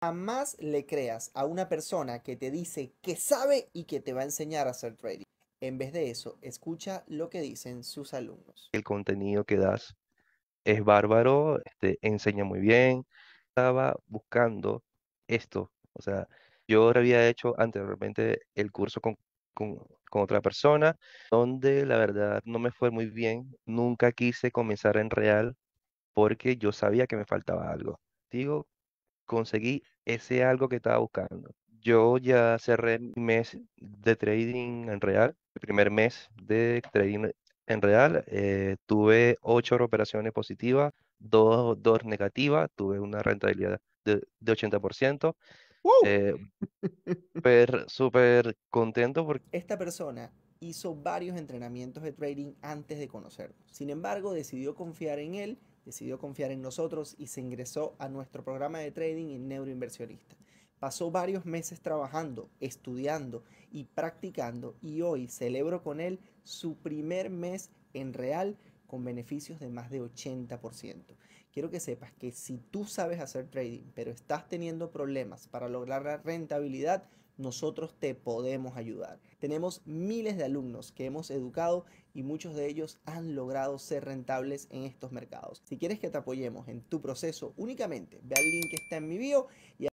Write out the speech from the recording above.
Jamás le creas a una persona que te dice que sabe y que te va a enseñar a hacer trading. En vez de eso, escucha lo que dicen sus alumnos. El contenido que das es bárbaro, este, enseña muy bien. Estaba buscando esto. O sea, yo había hecho anteriormente el curso con, con otra persona, donde la verdad no me fue muy bien. Nunca quise comenzar en real porque yo sabía que me faltaba algo. Digo, conseguí ese algo que estaba buscando. Yo ya cerré mi mes de trading en real, el primer mes de trading en real. Eh, tuve ocho operaciones positivas, dos, dos negativas, tuve una rentabilidad de, 80%. ¡Wow! Eh, súper contento porque... Esta persona hizo varios entrenamientos de trading antes de conocerlo. Sin embargo, decidió confiar en él decidió confiar en nosotros y se ingresó a nuestro programa de trading en neuroinversionista. Pasó varios meses trabajando, estudiando y practicando y hoy celebro con él su primer mes en real con beneficios de más de 80%. Quiero que sepas que si tú sabes hacer trading, pero estás teniendo problemas para lograr la rentabilidad, nosotros te podemos ayudar. Tenemos miles de alumnos que hemos educado y muchos de ellos han logrado ser rentables en estos mercados. Si quieres que te apoyemos en tu proceso, únicamente ve al link que está en mi bio y